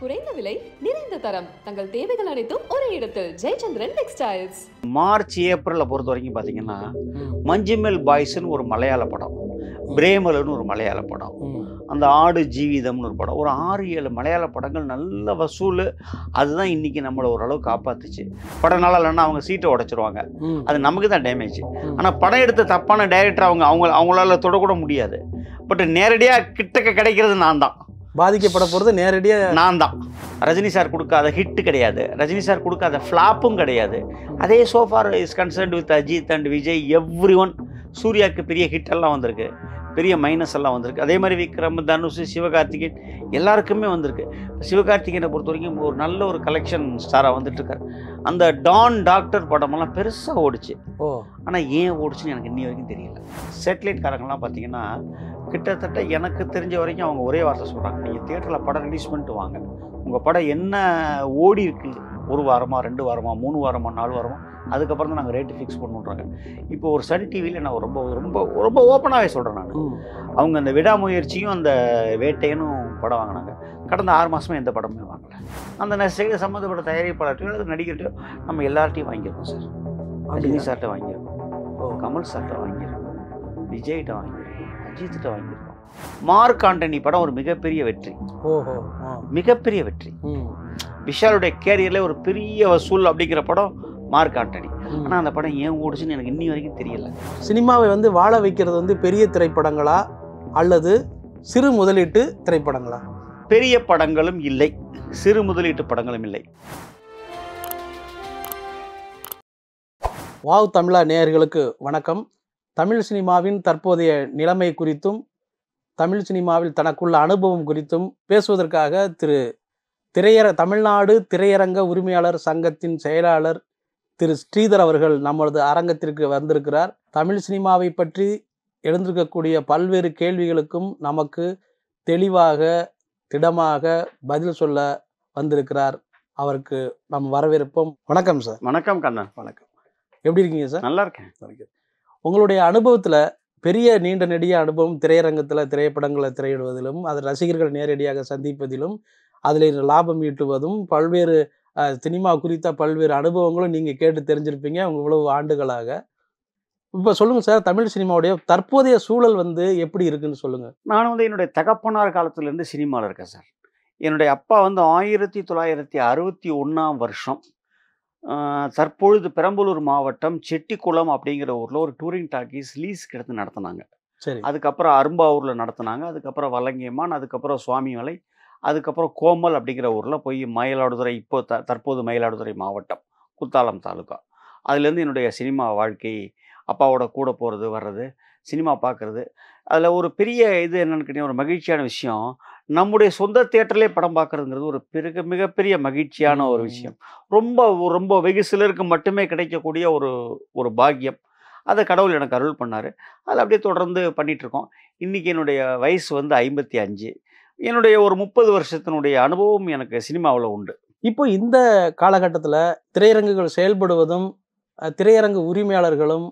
குறைந்த விலை நிறைந்த தரம் தங்கள் தேவைகள் அனைத்தும் ஒரே இடத்தில் ஜெயச்சந்திரன் டெக்ஸ்டைல்ஸ் மார்ச் ஏப்ரலை பொறுத்த வரைக்கும் பார்த்தீங்கன்னா மஞ்சுமெல் பாய்ஸ்னு ஒரு மலையாள படம் பிரேமலன்னு ஒரு மலையாள படம் அந்த ஆடு ஜீவிதம்னு ஒரு படம் ஒரு ஆறு ஏழு மலையாள படங்கள் நல்ல வசூல் அதுதான் இன்னைக்கு நம்மளை ஓரளவு காப்பாத்துச்சு படம் நல்லா இல்லைன்னா அவங்க சீட்டை உடச்சிருவாங்க அது நமக்கு தான் டேமேஜ் ஆனால் படம் எடுத்த தப்பான டைரக்டர் அவங்க அவங்க அவங்களால தொடக்கூட முடியாது பட் நேரடியாக கிட்டக்க கிடைக்கிறது நான் தான் பாதிக்கப்பட போகிறது நேரடியாக நான் தான் ரஜினி சார் கொடுக்காத ஹிட்டு கிடையாது ரஜினி சார் கொடுக்காத ஃப்ளாப்பும் கிடையாது அதே so far is concerned with Ajith and Vijay every one சூர்யாவுக்கு பெரிய ஹிட்டெல்லாம் வந்திருக்கு பெரிய மைனஸ் எல்லாம் வந்திருக்கு அதே மாதிரி விக்ரம் தனுஷ் சிவகார்த்திகேயன் எல்லாருக்குமே வந்திருக்கு சிவகார்த்திகேயனை பொறுத்த வரைக்கும் ஒரு நல்ல ஒரு கலெக்ஷன் ஸ்டாராக வந்துட்டுருக்கார் அந்த டான் டாக்டர் படமெல்லாம் பெருசாக ஓடிச்சு ஓ ஆனால் ஏன் ஓடிச்சுன்னு எனக்கு இன்னி வரைக்கும் தெரியல சேட்டலைட் காரங்கள்லாம் பார்த்தீங்கன்னா கிட்டத்தட்ட எனக்கு தெரிஞ்ச வரைக்கும் அவங்க ஒரே வார்த்தை சொல்கிறாங்க நீங்கள் தேட்டரில் படம் ரிலீஸ் பண்ணிட்டு வாங்க உங்கள் படம் என்ன ஓடி இருக்கு ஒரு வாரமாக ரெண்டு வாரமாக மூணு வாரமாக நாலு வாரமாக அதுக்கப்புறம் தான் நாங்கள் ரேட்டு ஃபிக்ஸ் பண்ணுன்றாங்க இப்போ ஒரு சன் டிவியில் நான் ரொம்ப ரொம்ப ரொம்ப ஓப்பனாகவே சொல்கிறேன் நான் அவங்க அந்த விடாமுயற்சியும் அந்த வேட்டையனும் படம் வாங்கினாங்க கடந்த ஆறு மாதமே எந்த படமே வாங்கல அந்த நெசை சம்மந்தப்பட்ட தயாரிப்பாளர்கிட்டையும் அல்லது நடிகர்கிட்டையோ நம்ம எல்லார்ட்டையும் வாங்கியிருக்கோம் சார் ரஜினி சார்ட்டை வாங்கியிருக்கோம் கமல் சார்ட்டை வாங்கியிருக்கோம் விஜய்கிட்ட வாங்கியிருக்கோம் அஜித்திட்ட வாங்கியிருக்கோம் மார்க் ஆண்டனி படம் ஒரு மிகப்பெரிய வெற்றி ஓஹோ மிகப்பெரிய வெற்றி விஷாலுடைய கேரியரில் ஒரு பெரிய வசூல் அப்படிங்கிற படம் மார்க் ஆண்டனி ஆனால் அந்த படம் ஏன் ஓடுச்சுன்னு எனக்கு இன்னி வரைக்கும் தெரியல சினிமாவை வந்து வாழ வைக்கிறது வந்து பெரிய திரைப்படங்களா அல்லது சிறு முதலீட்டு திரைப்படங்களா பெரிய படங்களும் இல்லை சிறு முதலீட்டு படங்களும் இல்லை வாவ் தமிழா நேயர்களுக்கு வணக்கம் தமிழ் சினிமாவின் தற்போதைய நிலைமை குறித்தும் தமிழ் சினிமாவில் தனக்குள்ள அனுபவம் குறித்தும் பேசுவதற்காக திரு திரையர தமிழ்நாடு திரையரங்க உரிமையாளர் சங்கத்தின் செயலாளர் திரு ஸ்ரீதர் அவர்கள் நம்மளது அரங்கத்திற்கு வந்திருக்கிறார் தமிழ் சினிமாவை பற்றி எழுந்திருக்கக்கூடிய பல்வேறு கேள்விகளுக்கும் நமக்கு தெளிவாக திடமாக பதில் சொல்ல வந்திருக்கிறார் அவருக்கு நம் வரவேற்போம் வணக்கம் சார் வணக்கம் கண்ணன் வணக்கம் எப்படி இருக்கீங்க சார் நல்லா இருக்கேன் உங்களுடைய அனுபவத்தில் பெரிய நீண்ட நெடிய அனுபவம் திரையரங்கத்தில் திரைப்படங்களை திரையிடுவதிலும் அது ரசிகர்கள் நேரடியாக சந்திப்பதிலும் அதில் லாபம் ஈட்டுவதும் பல்வேறு சினிமா குறித்த பல்வேறு அனுபவங்களும் நீங்கள் கேட்டு தெரிஞ்சிருப்பீங்க இவ்வளவு ஆண்டுகளாக இப்போ சொல்லுங்கள் சார் தமிழ் சினிமாவுடைய தற்போதைய சூழல் வந்து எப்படி இருக்குன்னு சொல்லுங்கள் நான் வந்து என்னுடைய தகப்பனார் காலத்துலேருந்து சினிமாவில் இருக்கேன் சார் என்னுடைய அப்பா வந்து ஆயிரத்தி தொள்ளாயிரத்தி அறுபத்தி ஒன்றாம் வருஷம் தற்பொழுது பெரம்பலூர் மாவட்டம் செட்டிக்குளம் அப்படிங்கிற ஊரில் ஒரு டூரிங் டாக்கீஸ் லீஸ் எடுத்து நடத்தினாங்க சரி அதுக்கப்புறம் அரும்பாவூரில் நடத்தினாங்க அதுக்கப்புறம் வலங்கியம்மான் அதுக்கப்புறம் சுவாமிமலை அதுக்கப்புறம் கோமல் அப்படிங்கிற ஊரில் போய் மயிலாடுதுறை இப்போ த தற்போது மயிலாடுதுறை மாவட்டம் குத்தாலம் தாலுக்கா அதுலேருந்து என்னுடைய சினிமா வாழ்க்கை அப்பாவோட கூட போகிறது வர்றது சினிமா பார்க்குறது அதில் ஒரு பெரிய இது என்னென்னு கேட்டிங்கன்னா ஒரு மகிழ்ச்சியான விஷயம் நம்முடைய சொந்த தேட்டர்லேயே படம் பார்க்குறதுங்கிறது ஒரு பெருக மிகப்பெரிய மகிழ்ச்சியான ஒரு விஷயம் ரொம்ப ரொம்ப வெகு சிலருக்கு மட்டுமே கிடைக்கக்கூடிய ஒரு ஒரு பாக்கியம் அதை கடவுள் எனக்கு அருள் பண்ணார் அதை அப்படியே தொடர்ந்து பண்ணிகிட்ருக்கோம் இன்றைக்கி என்னுடைய வயசு வந்து ஐம்பத்தி அஞ்சு என்னுடைய ஒரு முப்பது வருஷத்தினுடைய அனுபவம் எனக்கு சினிமாவில் உண்டு இப்போ இந்த காலகட்டத்தில் திரையரங்குகள் செயல்படுவதும் திரையரங்கு உரிமையாளர்களும்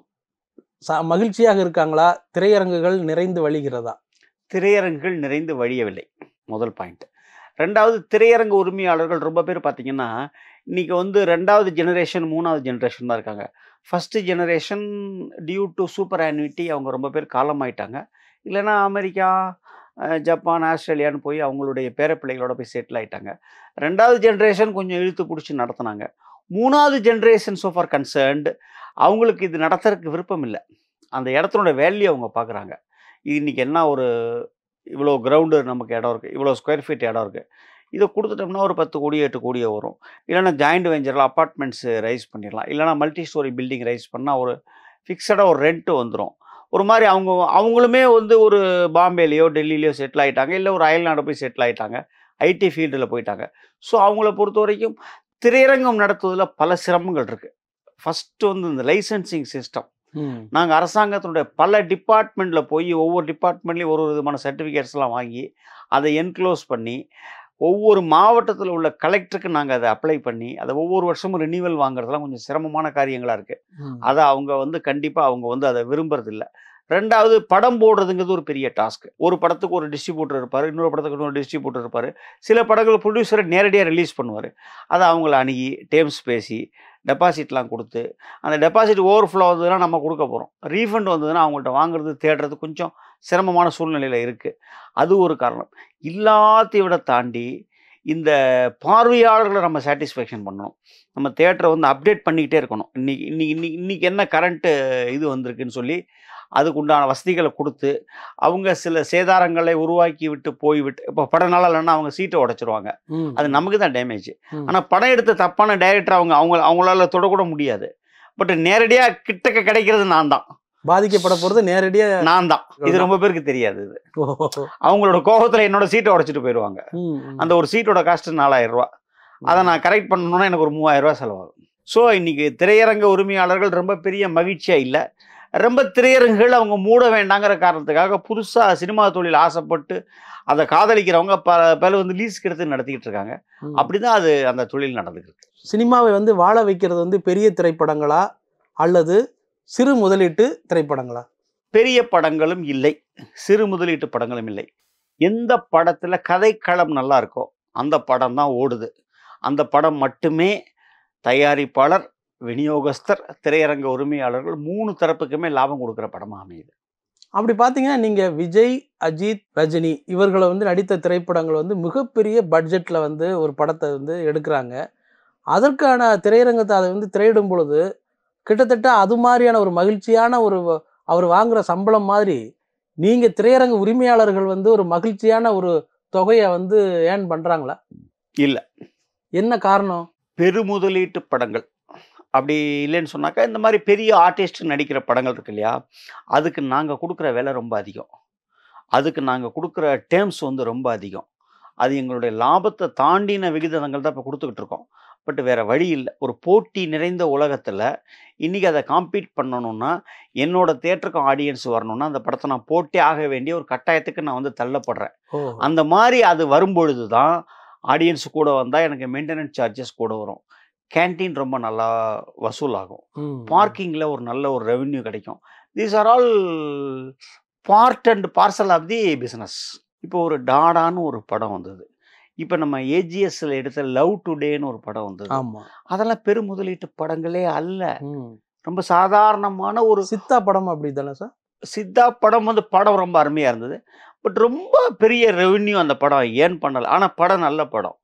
மகிழ்ச்சியாக இருக்காங்களா திரையரங்குகள் நிறைந்து வழிகிறதா திரையரங்குகள் நிறைந்து வழியவில்லை முதல் பாயிண்ட் ரெண்டாவது திரையரங்கு உரிமையாளர்கள் ரொம்ப பேர் பார்த்திங்கன்னா இன்றைக்கி வந்து ரெண்டாவது ஜெனரேஷன் மூணாவது ஜெனரேஷன் தான் இருக்காங்க first generation due to super annuity அவங்க ரொம்ப பேர் காலமாயிட்டாங்க இல்லைன்னா அமெரிக்கா ஜப்பான் ஆஸ்திரேலியான்னு போய் அவங்களுடைய பேரப்பிள்ளைகளோட போய் செட்டில் ஆகிட்டாங்க ரெண்டாவது ஜென்ரேஷன் கொஞ்சம் இழுத்து பிடிச்சி நடத்தினாங்க மூணாவது ஜென்ரேஷன் சோஃபார் கன்சர்ன்டு அவங்களுக்கு இது நடத்துறதுக்கு விருப்பம் இல்லை அந்த இடத்தினோட வேல்யூ அவங்க பார்க்குறாங்க இன்றைக்கி என்ன ஒரு இவ்வளோ கிரவுண்டு நமக்கு இடம் இருக்குது இவ்வளோ ஸ்கொயர் ஃபீட் இடம் இருக்குது இதை கொடுத்துட்டோம்னா ஒரு பத்து கோடி எட்டு கோடியே வரும் இல்லைனா ஜாயிண்ட் வெஞ்சரில் அப்பார்ட்மெண்ட்ஸு ரைஸ் பண்ணிடலாம் இல்லைனா மல்டி ஸ்டோரி பில்டிங் ரைஸ் பண்ணால் ஒரு ஃபிக்ஸடாக ஒரு ரெண்ட்டு வந்துடும் ஒரு மாதிரி அவங்க அவங்களுமே வந்து ஒரு பாம்பேலேயோ டெல்லியிலையோ செட்டில் ஆகிட்டாங்க இல்லை ஒரு அயல்நாடு போய் செட்டில் ஆகிட்டாங்க ஐடி ஃபீல்டில் போயிட்டாங்க ஸோ அவங்கள பொறுத்த வரைக்கும் திரையரங்கம் நடத்துவதில் பல சிரமங்கள் இருக்குது ஃபஸ்ட்டு வந்து இந்த லைசன்சிங் சிஸ்டம் நாங்கள் அரசாங்கத்தினுடைய பல டிபார்ட்மெண்ட்டில் போய் ஒவ்வொரு டிபார்ட்மெண்ட்லேயும் ஒரு ஒரு விதமான சர்டிஃபிகேட்ஸ்லாம் வாங்கி அதை என்க்ளோஸ் பண்ணி ஒவ்வொரு மாவட்டத்தில் உள்ள கலெக்டருக்கு நாங்கள் அதை அப்ளை பண்ணி அதை ஒவ்வொரு வருஷமும் ரினியூவல் வாங்குறதுலாம் கொஞ்சம் சிரமமான காரியங்களாக இருக்குது அதை அவங்க வந்து கண்டிப்பாக அவங்க வந்து அதை விரும்புறதில்ல ரெண்டாவது படம் போடுறதுங்கிறது ஒரு பெரிய டாஸ்க் ஒரு படத்துக்கு ஒரு டிஸ்ட்ரிபியூட்டர் இருப்பார் இன்னொரு படத்துக்கு இன்னொரு டிஸ்ட்ரிபியூட்டர் இருப்பார் சில படங்கள் ப்ரொடியூசரை நேரடியாக ரிலீஸ் பண்ணுவார் அதை அவங்கள அணுகி டேம்ஸ் பேசி டெபாசிட்லாம் கொடுத்து அந்த டெபாசிட் ஓவர் ஃப்ளோ வந்ததுன்னா நம்ம கொடுக்க போகிறோம் ரீஃபண்ட் வந்ததுன்னா அவங்கள்ட்ட வாங்குறது தேடுறது கொஞ்சம் சிரமமான சூழ்நிலையில் இருக்குது அது ஒரு காரணம் இல்லாத விட தாண்டி இந்த பார்வையாளர்களை நம்ம சாட்டிஸ்ஃபேக்ஷன் பண்ணணும் நம்ம தேட்டரை வந்து அப்டேட் பண்ணிக்கிட்டே இருக்கணும் இன்றைக்கி இன்றைக்கி இன்றைக்கி இன்றைக்கி என்ன கரண்ட்டு இது வந்திருக்குன்னு சொல்லி அதுக்கு உண்டான வசதிகளை கொடுத்து அவங்க சில சேதாரங்களை உருவாக்கி விட்டு போய்விட்டு இப்போ படம் நல்லா இல்லைன்னா அவங்க சீட்டை உடச்சிருவாங்க அது நமக்கு தான் டேமேஜ் ஆனால் படம் எடுத்த தப்பான டைரக்டர் அவங்க அவங்க அவங்களால தொடக்கூட முடியாது பட் நேரடியாக கிட்டக்க கிடைக்கிறது நான் தான் பாதிக்கப்பட போறது நேரடியா நான் தான் இது ரொம்ப பேருக்கு தெரியாது இது அவங்களோட கோபத்துல என்னோட சீட்டை உடைச்சிட்டு போயிடுவாங்க அந்த ஒரு சீட்டோட காஸ்ட் நாலாயிரம் ரூபா அதை நான் கரெக்ட் பண்ணணும்னா எனக்கு ஒரு மூவாயிரம் ரூபா செலவாகும் ஸோ இன்னைக்கு திரையரங்க உரிமையாளர்கள் ரொம்ப பெரிய மகிழ்ச்சியா இல்லை ரொம்ப திரையரங்குகள் அவங்க மூட வேண்டாங்கிற காரணத்துக்காக புதுசாக சினிமா தொழில் ஆசைப்பட்டு அதை காதலிக்கிறவங்க பல பேர் வந்து லீஸ் கெடுத்து நடத்திக்கிட்டு இருக்காங்க அப்படிதான் அது அந்த தொழில் நடந்துக்கிட்டு சினிமாவை வந்து வாழ வைக்கிறது வந்து பெரிய திரைப்படங்களா அல்லது சிறு முதலீட்டு திரைப்படங்களா பெரிய படங்களும் இல்லை சிறு முதலீட்டு படங்களும் இல்லை எந்த படத்தில் கதைக்களம் நல்லா இருக்கோ அந்த படம் தான் ஓடுது அந்த படம் மட்டுமே தயாரிப்பாளர் விநியோகஸ்தர் திரையரங்க உரிமையாளர்கள் மூணு தரப்புக்குமே லாபம் கொடுக்குற படமாக அமையுது அப்படி பார்த்தீங்கன்னா நீங்கள் விஜய் அஜித் ரஜினி இவர்களை வந்து நடித்த திரைப்படங்கள் வந்து மிகப்பெரிய பட்ஜெட்டில் வந்து ஒரு படத்தை வந்து எடுக்கிறாங்க அதற்கான திரையரங்கத்தை அதை வந்து திரையிடும் பொழுது கிட்டத்தட்ட அது மாதிரியான ஒரு மகிழ்ச்சியான ஒரு அவர் வாங்குற சம்பளம் மாதிரி நீங்கள் திரையரங்கு உரிமையாளர்கள் வந்து ஒரு மகிழ்ச்சியான ஒரு தொகையை வந்து ஏன் பண்ணுறாங்களா இல்லை என்ன காரணம் பெருமுதலீட்டு படங்கள் அப்படி இல்லைன்னு சொன்னாக்கா இந்த மாதிரி பெரிய ஆர்டிஸ்ட் நடிக்கிற படங்கள் இருக்கு இல்லையா அதுக்கு நாங்கள் கொடுக்குற விலை ரொம்ப அதிகம் அதுக்கு நாங்கள் கொடுக்குற டேர்ம்ஸ் வந்து ரொம்ப அதிகம் அது எங்களுடைய லாபத்தை தாண்டின விகிதங்கள் தான் இப்போ கொடுத்துக்கிட்டு இருக்கோம் பட் வேறு வழி இல்லை ஒரு போட்டி நிறைந்த உலகத்தில் இன்றைக்கி அதை காம்பீட் பண்ணணுன்னா என்னோடய தேட்டருக்கும் ஆடியன்ஸ் வரணும்னா அந்த படத்தை நான் போட்டி ஆக வேண்டிய ஒரு கட்டாயத்துக்கு நான் வந்து தள்ளப்படுறேன் அந்த மாதிரி அது வரும்பொழுது தான் ஆடியன்ஸ் கூட வந்தால் எனக்கு மெயின்டெனன்ஸ் சார்ஜஸ் கூட வரும் கேன்டீன் ரொம்ப நல்லா வசூலாகும் பார்க்கிங்கில் ஒரு நல்ல ஒரு ரெவென்யூ கிடைக்கும் these are all part and parcel of the business இப்போ ஒரு டாடான்னு ஒரு படம் வந்தது இப்போ நம்ம ஏஜிஎஸ்ல எடுத்த லவ் டுடேன்னு ஒரு படம் வந்தது அதெல்லாம் பெருமுதலீட்டு படங்களே அல்ல ரொம்ப சாதாரணமான ஒரு சித்தா படம் அப்படி தானே சார் சித்தா படம் வந்து படம் ரொம்ப அருமையா இருந்தது பட் ரொம்ப பெரிய ரெவன்யூ அந்த படம் ஏன் பண்ணலை ஆனால் படம் நல்ல படம்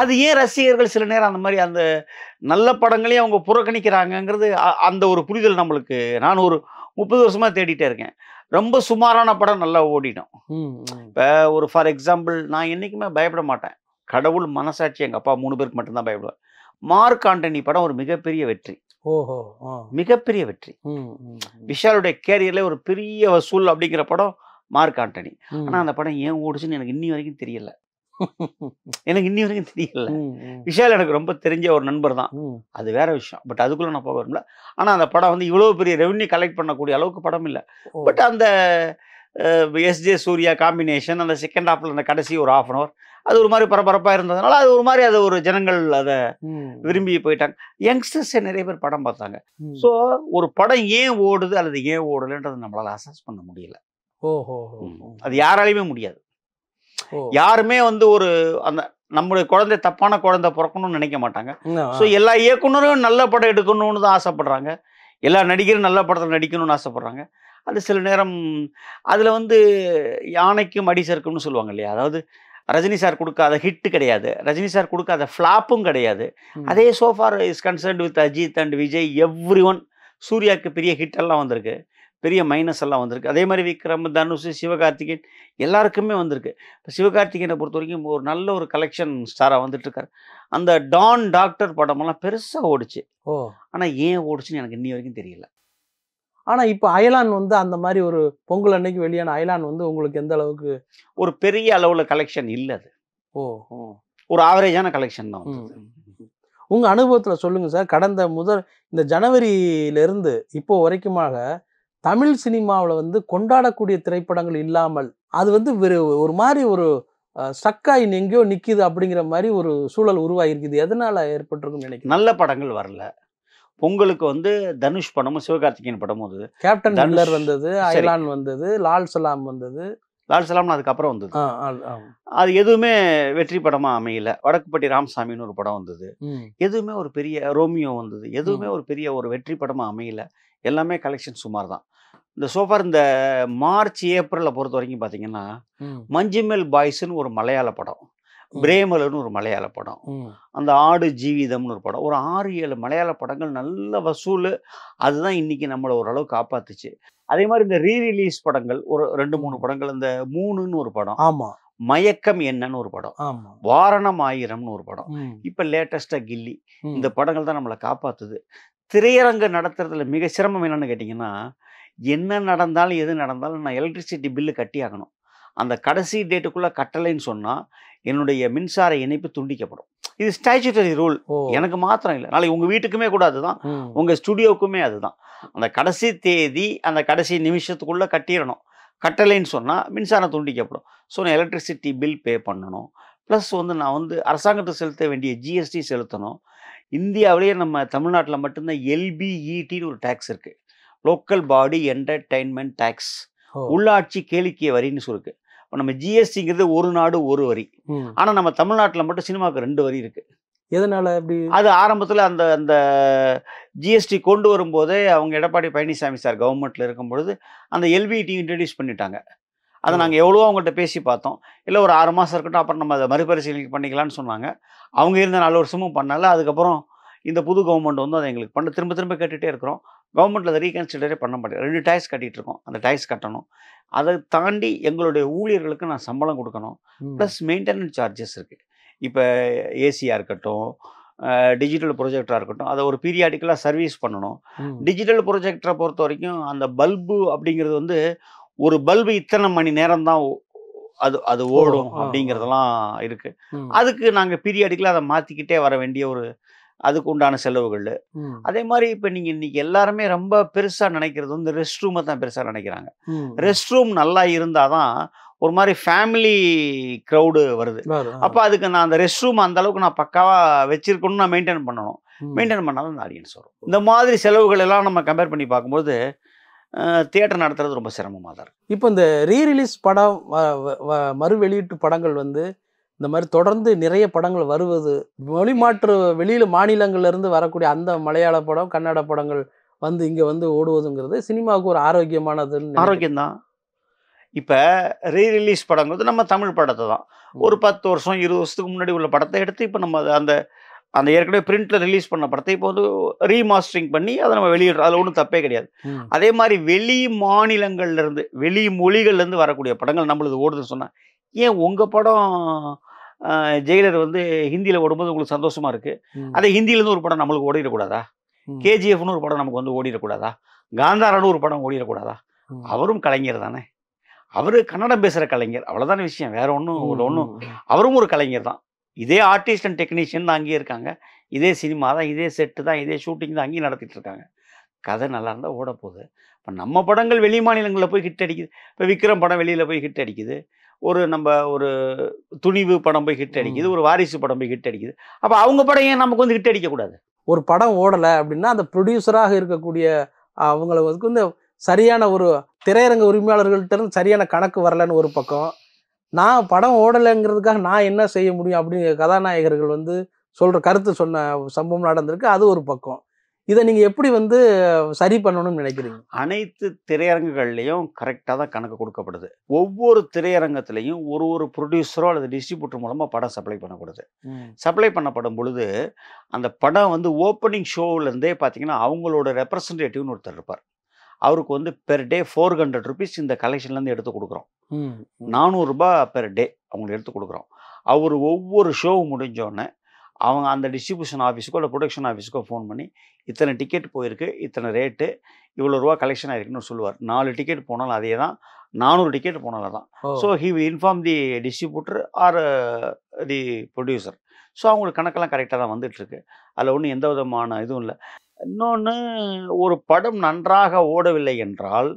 அது ஏன் ரசிகர்கள் சில நேரம் அந்த மாதிரி அந்த நல்ல படங்களையும் அவங்க புறக்கணிக்கிறாங்கங்கிறது அந்த ஒரு புரிதல் நம்மளுக்கு நான் ஒரு முப்பது வருஷமா தேடிட்டே இருக்கேன் ரொம்ப சுமாரான படம் நல்லா ஓடிடும் இப்போ ஒரு ஃபார் எக்ஸாம்பிள் நான் என்றைக்குமே பயப்பட மாட்டேன் கடவுள் மனசாட்சி எங்கள் அப்பா மூணு பேருக்கு மட்டும்தான் பயப்படுவேன் மார்க் ஆண்டனி படம் ஒரு மிகப்பெரிய வெற்றி ஓஹோ மிகப்பெரிய வெற்றி விஷாலுடைய கேரியரில் ஒரு பெரிய வசூல் அப்படிங்கிற படம் மார்க் ஆண்டனி ஆனால் அந்த படம் ஏன் ஓடுச்சுன்னு எனக்கு இன்னி வரைக்கும் தெரியலை எனக்கு இன்னி வரைக்கும் தெரியல விஷால் எனக்கு ரொம்ப தெரிஞ்ச ஒரு நண்பர் தான் அது வேற விஷயம் பட் அதுக்குள்ள நான் போக வரும்ல ஆனா அந்த படம் வந்து இவ்வளவு பெரிய ரெவன்யூ கலெக்ட் பண்ணக்கூடிய அளவுக்கு படம் இல்லை பட் அந்த எஸ்ஜே சூர்யா காம்பினேஷன் அந்த செகண்ட் ஹாஃப்ல அந்த கடைசி ஒரு ஹாஃப் அன் அவர் அது ஒரு மாதிரி பரபரப்பாக இருந்ததுனால அது ஒரு மாதிரி அது ஒரு ஜனங்கள் அதை விரும்பி போயிட்டாங்க யங்ஸ்டர்ஸ் நிறைய பேர் படம் பார்த்தாங்க ஸோ ஒரு படம் ஏன் ஓடுது அல்லது ஏன் ஓடலைன்றது நம்மளால் அசஸ் பண்ண முடியல ஓஹோ அது யாராலையுமே முடியாது யாருமே வந்து ஒரு அந்த நம்முடைய குழந்தை தப்பான குழந்தை பிறக்கணும்னு நினைக்க மாட்டாங்க ஸோ எல்லா இயக்குனரும் நல்ல படம் எடுக்கணும்னு தான் ஆசைப்படுறாங்க எல்லா நடிகரும் நல்ல படத்தில் நடிக்கணும்னு ஆசைப்படுறாங்க அது சில நேரம் அதில் வந்து யானைக்கும் அடி சேர்க்கும்னு சொல்லுவாங்க இல்லையா அதாவது ரஜினி சார் கொடுக்காத ஹிட்டு கிடையாது ரஜினி சார் கொடுக்காத ஃப்ளாப்பும் கிடையாது அதே so far is concerned with Ajith and Vijay every one சூர்யாவுக்கு பெரிய ஹிட்டெல்லாம் வந்திருக்கு பெரிய மைனஸ் எல்லாம் வந்திருக்கு அதே மாதிரி விக்ரம் தனுஷ் சிவகார்த்திகேயன் எல்லாருக்குமே வந்திருக்கு இப்போ சிவகார்த்திகேயனை பொறுத்த வரைக்கும் ஒரு நல்ல ஒரு கலெக்ஷன் ஸ்டாராக வந்துட்டுருக்காரு அந்த டான் டாக்டர் படமெல்லாம் பெருசாக ஓடிச்சு ஓ ஆனால் ஏன் ஓடிச்சுன்னு எனக்கு இன்னி வரைக்கும் தெரியல ஆனால் இப்போ அயலான் வந்து அந்த மாதிரி ஒரு பொங்கல் அன்னைக்கு வெளியான அயலான் வந்து உங்களுக்கு எந்த அளவுக்கு ஒரு பெரிய அளவில் கலெக்ஷன் இல்லை அது ஓ ஒரு ஆவரேஜான கலெக்ஷன் தான் உங்கள் அனுபவத்தில் சொல்லுங்கள் சார் கடந்த முதல் இந்த ஜனவரியிலேருந்து இப்போ வரைக்குமாக தமிழ் சினிமாவில் வந்து கொண்டாடக்கூடிய திரைப்படங்கள் இல்லாமல் அது வந்து ஒரு மாதிரி ஒரு ஸ்டக்காகி எங்கேயோ நிற்கிது அப்படிங்கிற மாதிரி ஒரு சூழல் உருவாகிருக்குது எதனால் ஏற்பட்டிருக்கும் நினைக்கிறேன் நல்ல படங்கள் வரல பொங்கலுக்கு வந்து தனுஷ் படமும் சிவகார்த்திகேயன் படமும் வந்தது கேப்டன் தனுஷர் வந்தது ஐலான் வந்தது லால் சலாம் வந்தது லால் சலாம்னு அதுக்கப்புறம் வந்தது அது எதுவுமே வெற்றி படமாக அமையல வடக்குப்பட்டி ராமசாமின்னு ஒரு படம் வந்தது எதுவுமே ஒரு பெரிய ரோமியோ வந்தது எதுவுமே ஒரு பெரிய ஒரு வெற்றி படமாக அமையல எல்லாமே கலெக்ஷன் சுமார் தான் இந்த சோஃபார் இந்த மார்ச் ஏப்ரலில் பொறுத்த வரைக்கும் பார்த்தீங்கன்னா மஞ்சுமெல் பாய்ஸ்னு ஒரு மலையாள படம் பிரேமலன்னு ஒரு மலையாள படம் அந்த ஆடு ஜீவிதம்னு ஒரு படம் ஒரு ஆறு ஏழு மலையாள படங்கள் நல்ல வசூல் அதுதான் இன்னைக்கு நம்மளை ஓரளவு காப்பாத்துச்சு அதே மாதிரி இந்த ரீ ரிலீஸ் படங்கள் ஒரு ரெண்டு மூணு படங்கள் இந்த மூணுன்னு ஒரு படம் ஆமா மயக்கம் என்னன்னு ஒரு படம் வாரணம் ஆயிரம்னு ஒரு படம் இப்போ லேட்டஸ்டா கில்லி இந்த படங்கள் தான் நம்மளை காப்பாத்துது திரையரங்கு நடத்துறதுல மிக சிரமம் என்னென்னு கேட்டிங்கன்னா என்ன நடந்தாலும் எது நடந்தாலும் நான் எலக்ட்ரிசிட்டி பில்லு கட்டி ஆகணும் அந்த கடைசி டேட்டுக்குள்ளே கட்டலைன்னு சொன்னால் என்னுடைய மின்சார இணைப்பு துண்டிக்கப்படும் இது ஸ்டாச்சுட்டரி ரூல் எனக்கு மாத்திரம் இல்லை நாளைக்கு உங்கள் வீட்டுக்குமே கூட அதுதான் உங்கள் ஸ்டுடியோவுக்குமே அதுதான் அந்த கடைசி தேதி அந்த கடைசி நிமிஷத்துக்குள்ளே கட்டிடணும் கட்டலைன்னு சொன்னால் மின்சாரம் துண்டிக்கப்படும் ஸோ நான் எலக்ட்ரிசிட்டி பில் பே பண்ணணும் ப்ளஸ் வந்து நான் வந்து அரசாங்கத்தை செலுத்த வேண்டிய ஜிஎஸ்டி செலுத்தணும் இந்தியாவிலேயே நம்ம தமிழ்நாட்டில் மட்டும்தான் எல்பிஇடின்னு ஒரு டேக்ஸ் இருக்குது லோக்கல் பாடி என்டர்டைன்மெண்ட் டேக்ஸ் உள்ளாட்சி கேளிக்கை வரின்னு சொல்லிருக்கு இப்போ நம்ம ஜிஎஸ்டிங்கிறது ஒரு நாடு ஒரு வரி ஆனால் நம்ம தமிழ்நாட்டில் மட்டும் சினிமாவுக்கு ரெண்டு வரி இருக்குது எதனால் அப்படி அது ஆரம்பத்தில் அந்த அந்த ஜிஎஸ்டி கொண்டு வரும்போதே அவங்க எடப்பாடி பழனிசாமி சார் கவர்மெண்ட்டில் இருக்கும் பொழுது அந்த எல்பிடி இன்ட்ரடியூஸ் e பண்ணிட்டாங்க அதை நாங்கள் எவ்வளோ அவங்கள்ட்ட பேசி பார்த்தோம் இல்லை ஒரு ஆறு மாதம் இருக்கட்டும் அப்புறம் நம்ம அதை மறுபரிசீலனை பண்ணிக்கலான்னு சொன்னாங்க அவங்க இருந்த நாலு வருஷமும் பண்ணல அதுக்கப்புறம் இந்த புது கவர்மெண்ட் வந்து அதை எங்களுக்கு பண்ண திரும்ப திரும்ப கேட்டுகிட்டே இருக்கிறோம் கவர்மெண்ட்டில் அதை ரீகன்சிடரே பண்ண மாட்டேன் ரெண்டு டேக்ஸ் கட்டிகிட்டு இருக்கோம் அந்த டேக்ஸ் கட்டணும் அதை தாண்டி எங்களுடைய ஊழியர்களுக்கு நான் சம்பளம் கொடுக்கணும் ப்ளஸ் மெயின்டெனன்ஸ் சார்ஜஸ் இருக்குது இப்போ ஏசியாக இருக்கட்டும் டிஜிட்டல் ப்ரொஜெக்டராக இருக்கட்டும் அதை ஒரு பீரியாடிக்கலாக சர்வீஸ் பண்ணணும் டிஜிட்டல் ப்ரொஜெக்டரை பொறுத்த வரைக்கும் அந்த பல்பு அப்படிங்கிறது வந்து ஒரு பல்பு இத்தனை மணி நேரம் தான் அது அது ஓடும் அப்படிங்கிறதெல்லாம் இருக்கு அதுக்கு நாங்க பீரியாடிக்கலாக அதை மாற்றிக்கிட்டே வர வேண்டிய ஒரு அதுக்கு உண்டான செலவுகள் அதே மாதிரி இப்போ நீங்க இன்னைக்கு எல்லாருமே ரொம்ப பெருசா நினைக்கிறது வந்து ரெஸ்ட் ரூமை தான் பெருசா நினைக்கிறாங்க ரெஸ்ட் ரூம் நல்லா இருந்தாதான் ஒரு மாதிரி ஃபேமிலி க்ரௌடு வருது அப்போ அதுக்கு நான் அந்த ரெஸ்ட் ரூம் அந்த அளவுக்கு நான் பக்காவாக வச்சிருக்கணும்னு நான் மெயின்டைன் பண்ணணும் மெயின்டைன் பண்ணாதான் அந்த ஆடியன்ஸ் வரும் இந்த மாதிரி செலவுகள் எல்லாம் நம்ம கம்பேர் பண்ணி பார்க்கும்போது தியேட்டர் நடத்துறது ரொம்ப சிரமமாக தான் இருக்குது இப்போ இந்த ரீரிலீஸ் படம் மறு வெளியீட்டு படங்கள் வந்து இந்த மாதிரி தொடர்ந்து நிறைய படங்கள் வருவது மொழி மாற்று வெளியில் மாநிலங்கள்லேருந்து வரக்கூடிய அந்த மலையாள படம் கன்னட படங்கள் வந்து இங்கே வந்து ஓடுவதுங்கிறது சினிமாவுக்கு ஒரு ஆரோக்கியமானதுன்னு ஆரோக்கியம்தான் இப்போ ரீரிலீஸ் படங்கிறது நம்ம தமிழ் படத்தை தான் ஒரு பத்து வருஷம் இருபது வருஷத்துக்கு முன்னாடி உள்ள படத்தை எடுத்து இப்போ நம்ம அந்த அந்த ஏற்கனவே பிரிண்ட்ல ரிலீஸ் பண்ண படத்தை இப்போ வந்து ரீமாஸ்டரிங் பண்ணி அதை நம்ம வெளியிடுறோம் அதில் ஒன்றும் தப்பே கிடையாது அதே மாதிரி வெளி மாநிலங்கள்ல இருந்து வெளி மொழிகள்லேருந்து வரக்கூடிய படங்கள் நம்மளுக்கு ஓடுதுன்னு சொன்னால் ஏன் உங்கள் படம் ஜெயிலர் வந்து ஹிந்தியில் ஓடும்போது உங்களுக்கு சந்தோஷமா இருக்கு அதே ஹிந்திலேருந்து ஒரு படம் நம்மளுக்கு ஓடிடக்கூடாதா கேஜிஎஃப்னு ஒரு படம் நமக்கு வந்து ஓடிடக்கூடாதா காந்தாரான்னு ஒரு படம் ஓடிடக்கூடாதா அவரும் கலைஞர் தானே அவர் கன்னடம் பேசுகிற கலைஞர் அவ்வளோதான விஷயம் வேற ஒன்றும் ஒன்றும் அவரும் ஒரு கலைஞர் தான் இதே ஆர்டிஸ்ட் அண்ட் டெக்னீஷியன் தான் அங்கேயே இருக்காங்க இதே சினிமா தான் இதே செட்டு தான் இதே ஷூட்டிங் தான் அங்கேயும் நடத்திட்டு இருக்காங்க கதை நல்லா இருந்தால் ஓடப்போகுது இப்போ நம்ம படங்கள் வெளி மாநிலங்களில் போய் ஹிட் அடிக்குது இப்போ விக்ரம் படம் வெளியில் போய் ஹிட் அடிக்குது ஒரு நம்ம ஒரு துணிவு படம் போய் ஹிட் அடிக்குது ஒரு வாரிசு படம் போய் ஹிட் அடிக்குது அப்போ அவங்க படம் ஏன் நமக்கு வந்து ஹிட் அடிக்கக்கூடாது ஒரு படம் ஓடலை அப்படின்னா அந்த ப்ரொடியூசராக இருக்கக்கூடிய அவங்களுக்கு வந்து சரியான ஒரு திரையரங்க உரிமையாளர்கள்ட்ட சரியான கணக்கு வரலன்னு ஒரு பக்கம் நான் படம் ஓடலைங்கிறதுக்காக நான் என்ன செய்ய முடியும் அப்படிங்கிற கதாநாயகர்கள் வந்து சொல்கிற கருத்து சொன்ன சம்பவம் நடந்திருக்கு அது ஒரு பக்கம் இதை நீங்கள் எப்படி வந்து சரி பண்ணணும்னு நினைக்கிறீங்க அனைத்து திரையரங்குகள்லேயும் கரெக்டாக தான் கணக்கு கொடுக்கப்படுது ஒவ்வொரு திரையரங்கத்திலையும் ஒரு ஒரு ப்ரொடியூசரோ அல்லது டிஸ்ட்ரிபியூட்டர் மூலமாக படம் சப்ளை பண்ணக்கூடாது சப்ளை பண்ணப்படும் பொழுது அந்த படம் வந்து ஓப்பனிங் ஷோவிலேருந்தே பார்த்தீங்கன்னா அவங்களோட ரெப்ரசன்டேட்டிவ்னு ஒருத்தர் இருப்பார் அவருக்கு வந்து per day four hundred rupees இந்த கலெக்ஷன்லேருந்து எடுத்து கொடுக்குறோம் நானூறுரூபா பெர் டே அவங்களுக்கு எடுத்து கொடுக்குறோம் அவர் ஒவ்வொரு ஷோ முடிஞ்சோடனே அவங்க அந்த டிஸ்ட்ரிபியூஷன் ஆஃபீஸுக்கோ இல்லை ப்ரொடக்ஷன் ஆஃபீஸுக்கோ ஃபோன் பண்ணி இத்தனை டிக்கெட் போயிருக்கு இத்தனை ரேட்டு இவ்வளோ ரூபா கலெக்ஷன் ஆகிருக்குன்னு சொல்லுவார் நாலு டிக்கெட் போனாலும் அதே தான் நானூறு டிக்கெட் போனாலும் தான் so he inform the distributor or the producer so அவங்களுக்கு கணக்கெல்லாம் கரெக்டாக தான் வந்துட்டுருக்கு அதில் ஒன்றும் எந்த விதமான இதுவும் இல்லை இன்னொன்று ஒரு படம் நன்றாக ஓடவில்லை என்றால்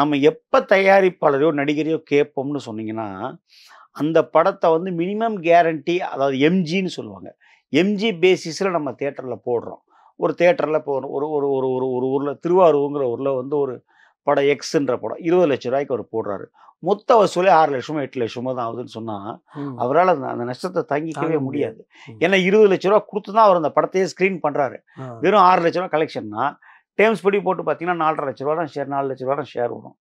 நம்ம எப்போ தயாரிப்பாளரையோ நடிகரையோ கேட்போம்னு சொன்னீங்கன்னா அந்த படத்தை வந்து மினிமம் கேரண்டி அதாவது எம்ஜின்னு சொல்லுவாங்க எம்ஜி பேசிஸில் நம்ம தேட்டரில் போடுறோம் ஒரு தேட்டரில் இப்போ ஒரு ஒரு ஒரு ஒரு ஒரு ஊரில் திருவாரூருங்கிற ஊரில் வந்து ஒரு படம் எக்ஸுன்ற படம் இருபது லட்ச ரூபாய்க்கு அவர் போடுறாரு மொத்த வசூலே ஆறு லட்சமோ எட்டு லட்சமோ தான் ஆகுதுன்னு சொன்னால் அவரால் அந்த அந்த நஷ்டத்தை தங்கிக்கவே முடியாது ஏன்னா இருபது லட்ச ரூபா கொடுத்து தான் அவர் அந்த படத்தையே ஸ்க்ரீன் பண்ணுறாரு வெறும் ஆறு லட்ச ரூபா கலெக்ஷன்னா டேம்ஸ் படி போட்டு பார்த்தீங்கன்னா நாலரை லட்ச ரூபா தான் ஷேர் நாலு லட்ச ரூபா தான் ஷேர் வரும்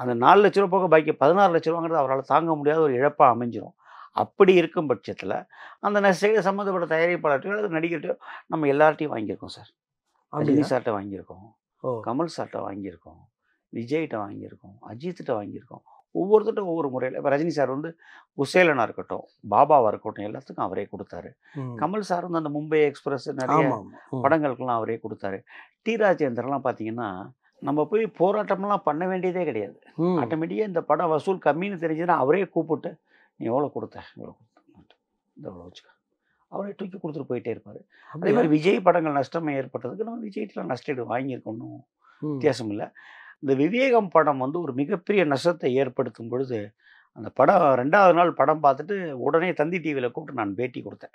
அந்த நாலு லட்ச ரூபா போக பாக்கி பதினாறு லட்ச ரூபாங்கிறது அவரால் தாங்க முடியாத ஒரு இழப்பாக அமைஞ்சிடும் அப்படி இருக்கும் பட்சத்தில் அந்த நெசையில் சம்மந்தப்பட்ட தயாரிப்பாளர்கிட்டயோ அல்லது நடிகர்கிட்டயோ நம்ம எல்லார்ட்டையும் வாங்கியிருக்கோம் சார் அஜினி சார்ட்டை வாங்கியிருக்கோம் கமல் சார்ட்டை வாங்கியிருக்கோம் விஜய்கிட்ட வாங்கியிருக்கோம் அஜித்திட்ட வாங்கியிருக்கோம் ஒவ்வொருத்தரும் ஒவ்வொரு முறையில் இப்போ ரஜினி சார் வந்து உசேலனாக இருக்கட்டும் பாபாவாக இருக்கட்டும் எல்லாத்துக்கும் அவரே கொடுத்தாரு கமல் சார் வந்து அந்த மும்பை எக்ஸ்பிரஸ் நிறைய படங்களுக்கெல்லாம் அவரே கொடுத்தாரு டி ராஜேந்திரலாம் பார்த்தீங்கன்னா நம்ம போய் போராட்டம்லாம் பண்ண வேண்டியதே கிடையாது ஆட்டோமேட்டிக்காக இந்த படம் வசூல் கம்மின்னு தெரிஞ்சதுன்னா அவரே கூப்பிட்டு நீ எவ்வளோ கொடுத்த இவ்வளோ கொடுத்த எவ்வளோ வச்சுக்க அவரே தூக்கி கொடுத்துட்டு போயிட்டே இருப்பார் அதே மாதிரி விஜய் படங்கள் நஷ்டமே ஏற்பட்டதுக்கு நம்ம விஜய்ட்டுலாம் நஷ்டம் வாங்கியிருக்கணும் வித்தியாசம் இல்லை இந்த விவேகம் படம் வந்து ஒரு மிகப்பெரிய நஷ்டத்தை ஏற்படுத்தும் பொழுது அந்த படம் ரெண்டாவது நாள் படம் பார்த்துட்டு உடனே தந்தி டிவியில் கூப்பிட்டு நான் பேட்டி கொடுத்தேன்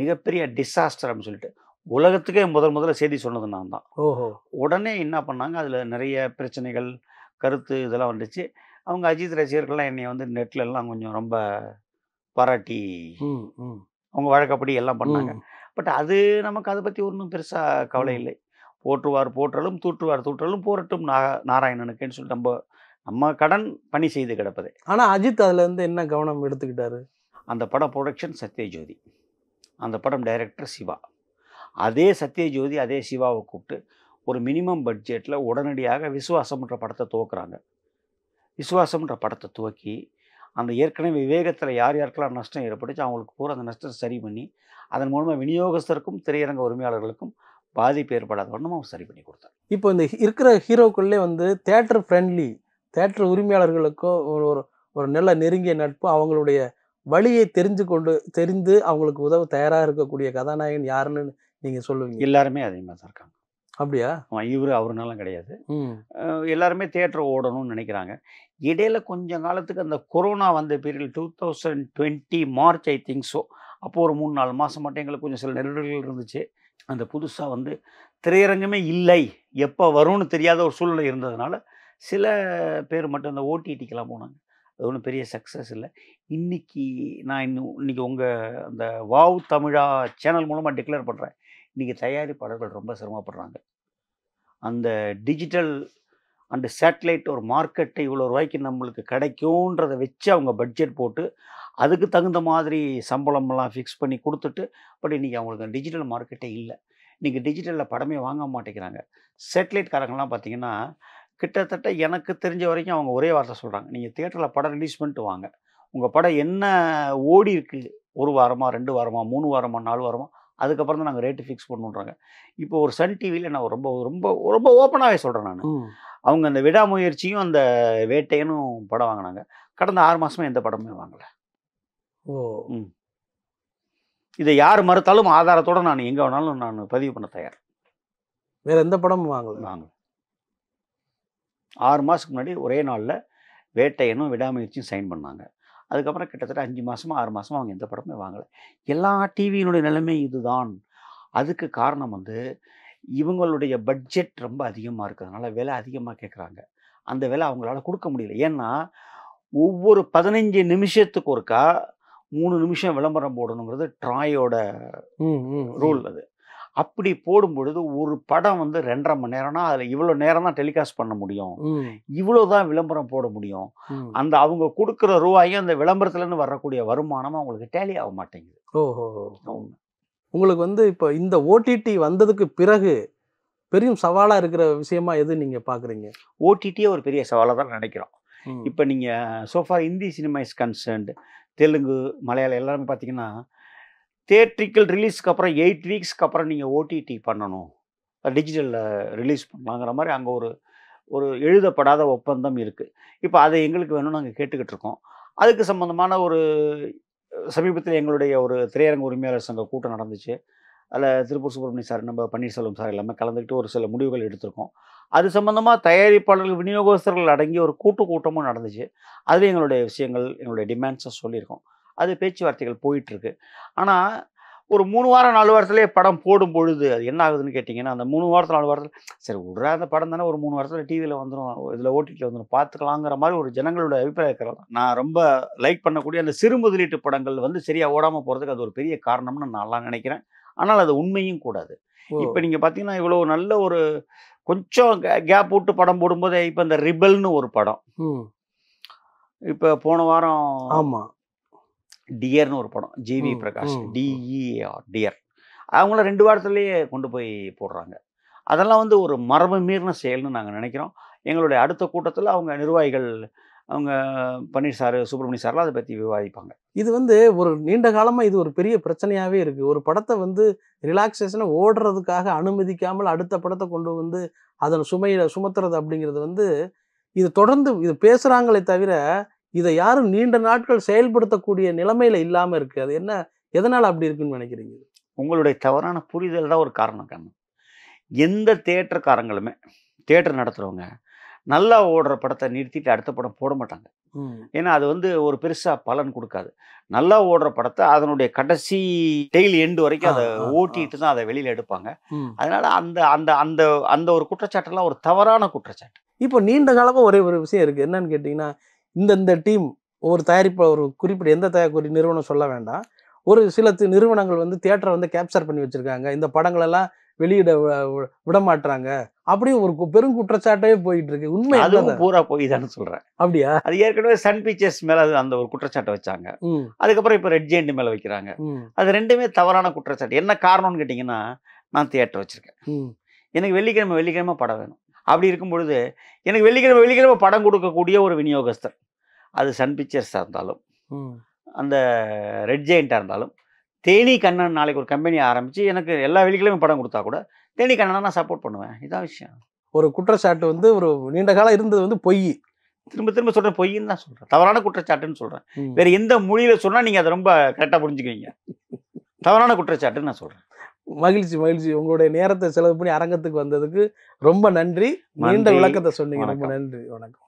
மிகப்பெரிய டிசாஸ்டர் அப்படின்னு சொல்லிட்டு உலகத்துக்கே முதல் முதல்ல செய்தி சொன்னது நான் தான் ஓஹோ உடனே என்ன பண்ணாங்க அதில் நிறைய பிரச்சனைகள் கருத்து இதெல்லாம் வந்துச்சு அவங்க அஜித் ரசிகர்கள்லாம் என்னை வந்து நெட்லெல்லாம் கொஞ்சம் ரொம்ப பாராட்டி அவங்க வழக்கப்படி எல்லாம் பண்ணாங்க பட் அது நமக்கு அதை பற்றி ஒன்றும் பெருசாக கவலை இல்லை போற்றுவார் போற்றலும் தூற்றுவார் தூற்றலும் போரட்டும் நா நாராயணனுக்குன்னு சொல்லிட்டு நம்ம நம்ம கடன் பணி செய்து கிடப்பது ஆனால் அஜித் அதில் வந்து என்ன கவனம் எடுத்துக்கிட்டாரு அந்த படம் ப்ரொடக்ஷன் சத்யஜோதி அந்த படம் டைரக்டர் சிவா அதே சத்யஜோதி அதே சிவாவை கூப்பிட்டு ஒரு மினிமம் பட்ஜெட்டில் உடனடியாக விசுவாசம்ன்ற படத்தை துவக்குறாங்க விசுவாசம்ன்ற படத்தை துவக்கி அந்த ஏற்கனவே விவேகத்தில் யார் யாருக்கெல்லாம் நஷ்டம் ஏற்பட்டுச்சு அவங்களுக்கு பூரா அந்த நஷ்டத்தை சரி பண்ணி அதன் மூலமாக விநியோகஸ்தருக்கும் திரையரங்க உரிமையாளர்களுக்கும் பாதிப்பு ஏற்படாதவரை அவர் சரி பண்ணி கொடுத்தார் இப்போ இந்த இருக்கிற ஹீரோக்குள்ளே வந்து தேட்டர் ஃப்ரெண்ட்லி தேட்டர் உரிமையாளர்களுக்கோ ஒரு ஒரு நல்ல நெருங்கிய நட்பு அவங்களுடைய வழியை தெரிஞ்சு கொண்டு தெரிந்து அவங்களுக்கு உதவ தயாராக இருக்கக்கூடிய கதாநாயகன் யாருன்னு நீங்கள் சொல்லுவீங்க எல்லாருமே அதே மாதிரி தான் இருக்காங்க அப்படியா ஆமாம் இவர் அவருனாலும் கிடையாது எல்லாருமே தேட்டர் ஓடணும்னு நினைக்கிறாங்க இடையில கொஞ்ச காலத்துக்கு அந்த கொரோனா வந்த period two thousand twenty March I think so அப்போது ஒரு மூணு நாலு மாதம் மட்டும் எங்களுக்கு கொஞ்சம் சில நெருடல்கள் இருந்துச்சு அந்த புதுசாக வந்து திரையரங்கமே இல்லை எப்போ வரும்னு தெரியாத ஒரு சூழ்நிலை இருந்ததுனால சில பேர் மட்டும் அந்த ஓடிடிக்கெலாம் போனாங்க அது ஒன்றும் பெரிய சக்ஸஸ் இல்லை இன்றைக்கி நான் இன்னும் இன்றைக்கி உங்கள் அந்த வாவ் தமிழா சேனல் மூலமாக டிக்ளேர் பண்ணுறேன் இன்றைக்கி தயாரிப்பாளர்கள் ரொம்ப சிரமப்படுறாங்க அந்த டிஜிட்டல் அந்த சேட்டலைட் ஒரு மார்க்கெட்டை இவ்வளோ ரூபாய்க்கு நம்மளுக்கு கிடைக்கும்ன்றதை வச்சு அவங்க பட்ஜெட் போட்டு அதுக்கு தகுந்த மாதிரி சம்பளமெல்லாம் ஃபிக்ஸ் பண்ணி கொடுத்துட்டு பட் இன்றைக்கி அவங்களுக்கு டிஜிட்டல் மார்க்கெட்டே இல்லை இன்றைக்கி டிஜிட்டலில் படமே வாங்க மாட்டேங்கிறாங்க காரங்கள்லாம் பார்த்தீங்கன்னா கிட்டத்தட்ட எனக்கு தெரிஞ்ச வரைக்கும் அவங்க ஒரே வார்த்தை சொல்கிறாங்க நீங்கள் தேட்டரில் படம் ரிலீஸ் பண்ணிட்டு வாங்க உங்கள் படம் என்ன ஓடி இருக்குது ஒரு வாரமாக ரெண்டு வாரமாக மூணு வாரமாக நாலு வாரமாக அதுக்கப்புறம் தான் நாங்கள் ரேட்டு ஃபிக்ஸ் பண்ணுன்றாங்க இப்போ ஒரு சன் டிவியில் நான் ரொம்ப ரொம்ப ரொம்ப ஓப்பனாகவே சொல்கிறேன் நான் அவங்க அந்த விடாமுயற்சியும் அந்த வேட்டையனும் படம் வாங்கினாங்க கடந்த ஆறு மாதமாக எந்த படமே வாங்கலை ஓ இதை யார் மறுத்தாலும் ஆதாரத்தோட நான் எங்கே வேணாலும் நான் பதிவு பண்ண தயார் வேற எந்த படமும் வாங்கல வாங்கல ஆறு மாதத்துக்கு முன்னாடி ஒரே நாளில் வேட்டையனும் விடாமுயற்சியும் சைன் பண்ணாங்க அதுக்கப்புறம் கிட்டத்தட்ட அஞ்சு மாதமாக ஆறு மாதமாக அவங்க எந்த படமே வாங்கலை எல்லா டிவியினுடைய நிலைமை இதுதான் அதுக்கு காரணம் வந்து இவங்களுடைய பட்ஜெட் ரொம்ப அதிகமாக இருக்கிறதுனால விலை அதிகமாக கேட்குறாங்க அந்த விலை அவங்களால கொடுக்க முடியல ஏன்னா ஒவ்வொரு பதினஞ்சு நிமிஷத்துக்கு ஒருக்கா மூணு நிமிஷம் விளம்பரம் போடணுங்கிறது ட்ராயோட ரூல் அது அப்படி போடும் பொழுது ஒரு படம் வந்து ரெண்டரை மணி நேரம்னா அதில் இவ்வளோ நேரம் தான் டெலிகாஸ்ட் பண்ண முடியும் இவ்வளோ தான் விளம்பரம் போட முடியும் அந்த அவங்க கொடுக்குற ரூபாயும் அந்த விளம்பரத்துலேருந்து வரக்கூடிய வருமானமும் அவங்களுக்கு டேலி ஆக மாட்டேங்குது ஓஹோ உங்களுக்கு வந்து இப்போ இந்த ஓடிடி வந்ததுக்கு பிறகு பெரும் சவாலாக இருக்கிற விஷயமா எது நீங்கள் பார்க்குறீங்க ஓடிடியே ஒரு பெரிய சவாலாக தான் நினைக்கிறோம் இப்போ நீங்கள் so far Hindi cinema is concerned Telugu Malayalam எல்லாமே பார்த்தீங்கன்னா தேட்ரிக்கல் ரிலீஸ்க்கு அப்புறம் எயிட் வீக்ஸ்க்கு அப்புறம் நீங்கள் ஓடிடி பண்ணணும் டிஜிட்டலில் ரிலீஸ் பண்ணலாங்கிற மாதிரி அங்கே ஒரு ஒரு எழுதப்படாத ஒப்பந்தம் இருக்குது இப்போ அதை எங்களுக்கு வேணும்னு நாங்கள் கேட்டுக்கிட்டு இருக்கோம் அதுக்கு சம்மந்தமான ஒரு சமீபத்தில் எங்களுடைய ஒரு திரையரங்க உரிமையாளர் சங்க கூட்டம் நடந்துச்சு அதில் திருப்பூர் சுப்பிரமணியம் சார் நம்ம பன்னீர்செல்வம் சார் எல்லாமே கலந்துக்கிட்டு ஒரு சில முடிவுகள் எடுத்திருக்கோம் அது சம்மந்தமாக தயாரிப்பாளர்கள் விநியோகஸ்தர்கள் அடங்கி ஒரு கூட்டு கூட்டமும் நடந்துச்சு அதில் எங்களுடைய விஷயங்கள் எங்களுடைய டிமாண்ட்ஸை சொல்லியிருக்கோம் அது பேச்சுவார்த்தைகள் போயிட்டுருக்கு ஆனால் ஒரு மூணு வாரம் நாலு வாரத்துலேயே படம் போடும் பொழுது அது என்ன ஆகுதுன்னு கேட்டிங்கன்னா அந்த மூணு வாரத்தில் நாலு வாரத்தில் சரி விட்றா அந்த படம் தானே ஒரு மூணு வாரத்தில் டிவியில் வந்துடும் இதில் ஓட்டிகிட்டு வந்துடும் பார்த்துக்கலாங்கிற மாதிரி ஒரு ஜனங்களோட அபிப்பிராயம் நான் ரொம்ப லைக் பண்ணக்கூடிய அந்த சிறு முதலீட்டு படங்கள் வந்து சரியாக ஓடாமல் போகிறதுக்கு அது ஒரு பெரிய காரணம்னு நான்லாம் நினைக்கிறேன் ஆனால் அது உண்மையும் கூடாது இப்போ நீங்கள் பார்த்தீங்கன்னா இவ்வளோ நல்ல ஒரு கொஞ்சம் கேப் விட்டு படம் போடும்போது இப்போ இந்த ரிபல்னு ஒரு படம் இப்போ போன வாரம் ஆமாம் டியர்னு ஒரு படம் ஜிவி பிரகாஷ் டிஇஆர் e டியர் அவங்கள ரெண்டு வாரத்துலேயே கொண்டு போய் போடுறாங்க அதெல்லாம் வந்து ஒரு மரபு மீறின செயல்னு நாங்கள் நினைக்கிறோம் எங்களுடைய அடுத்த கூட்டத்தில் அவங்க நிர்வாகிகள் அவங்க பன்னீர் சார் சுப்பிரமணிய சார்லாம் அதை பற்றி விவாதிப்பாங்க இது வந்து ஒரு நீண்ட காலமாக இது ஒரு பெரிய பிரச்சனையாகவே இருக்குது ஒரு படத்தை வந்து ரிலாக்ஸேஷனை ஓடுறதுக்காக அனுமதிக்காமல் அடுத்த படத்தை கொண்டு வந்து அதன் சுமையில் சுமத்துறது அப்படிங்கிறது வந்து இது தொடர்ந்து இது பேசுகிறாங்களே தவிர இதை யாரும் நீண்ட நாட்கள் செயல்படுத்தக்கூடிய நிலைமையில் இல்லாமல் இருக்குது அது என்ன எதனால் அப்படி இருக்குன்னு நினைக்கிறீங்க உங்களுடைய தவறான புரிதல் தான் ஒரு காரணம் கண்ணு எந்த தேட்டர்காரங்களுமே தேட்டர் நடத்துகிறவங்க நல்லா ஓடுற படத்தை நிறுத்திட்டு அடுத்த படம் போட மாட்டாங்க ஏன்னா அது வந்து ஒரு பெருசாக பலன் கொடுக்காது நல்லா ஓடுற படத்தை அதனுடைய கடைசி டெய்லி எண்டு வரைக்கும் அதை ஓட்டிட்டு தான் அதை வெளியில் எடுப்பாங்க அதனால அந்த அந்த அந்த அந்த ஒரு குற்றச்சாட்டுலாம் ஒரு தவறான குற்றச்சாட்டு இப்போ நீண்ட காலமாக ஒரே ஒரு விஷயம் இருக்குது என்னன்னு கேட்டிங்கன்னா இந்தந்த டீம் ஒரு தயாரிப்பு ஒரு குறிப்பிட்ட எந்த தயாரிப்பு ஒரு நிறுவனம் சொல்ல வேண்டாம் ஒரு சில நிறுவனங்கள் வந்து தியேட்டரை வந்து கேப்சர் பண்ணி வச்சுருக்காங்க இந்த படங்களெல்லாம் வெளியிட விட மாட்டுறாங்க அப்படியே ஒரு பெரும் குற்றச்சாட்டே போயிட்டு இருக்கு உண்மை அதுவும் பூரா போய் தானே சொல்றேன் அப்படியா அது ஏற்கனவே சன் பிக்சர்ஸ் மேல அந்த ஒரு குற்றச்சாட்டை வச்சாங்க அதுக்கப்புறம் இப்ப ரெட் ஜெயிண்ட் மேல வைக்கிறாங்க அது ரெண்டுமே தவறான குற்றச்சாட்டு என்ன காரணம்னு கேட்டீங்கன்னா நான் தியேட்டர் வச்சிருக்கேன் எனக்கு வெள்ளிக்கிழமை வெள்ளிக்கிழமை படம் வேணும் அப்படி இருக்கும் பொழுது எனக்கு வெள்ளிக்கிழமை வெள்ளிக்கிழமை படம் கொடுக்கக்கூடிய ஒரு விநியோகஸ்தர் அது சன் பிக்சர்ஸாக இருந்தாலும் அந்த ரெட் ஜெயிண்ட்டாக இருந்தாலும் தேனி கண்ணன் நாளைக்கு ஒரு கம்பெனி ஆரம்பித்து எனக்கு எல்லா வெள்ளிக்கிழமையும் படம் கொடுத்தா கூட தேனி கண்ணனா நான் சப்போர்ட் பண்ணுவேன் இதான் விஷயம் ஒரு குற்றச்சாட்டு வந்து ஒரு நீண்ட காலம் இருந்தது வந்து பொய் திரும்ப திரும்ப சொல்கிறேன் பொய்ன்னு தான் சொல்கிறேன் தவறான குற்றச்சாட்டுன்னு சொல்கிறேன் வேறு எந்த மொழியில் சொன்னால் நீங்கள் அதை ரொம்ப கரெக்டாக புரிஞ்சுக்குவீங்க தவறான குற்றச்சாட்டுன்னு நான் சொல்கிறேன் மகிழ்ச்சி மகிழ்ச்சி உங்களுடைய நேரத்தை செலவு பண்ணி அரங்கத்துக்கு வந்ததுக்கு ரொம்ப நன்றி நீண்ட விளக்கத்தை சொன்னீங்க ரொம்ப நன்றி வணக்கம்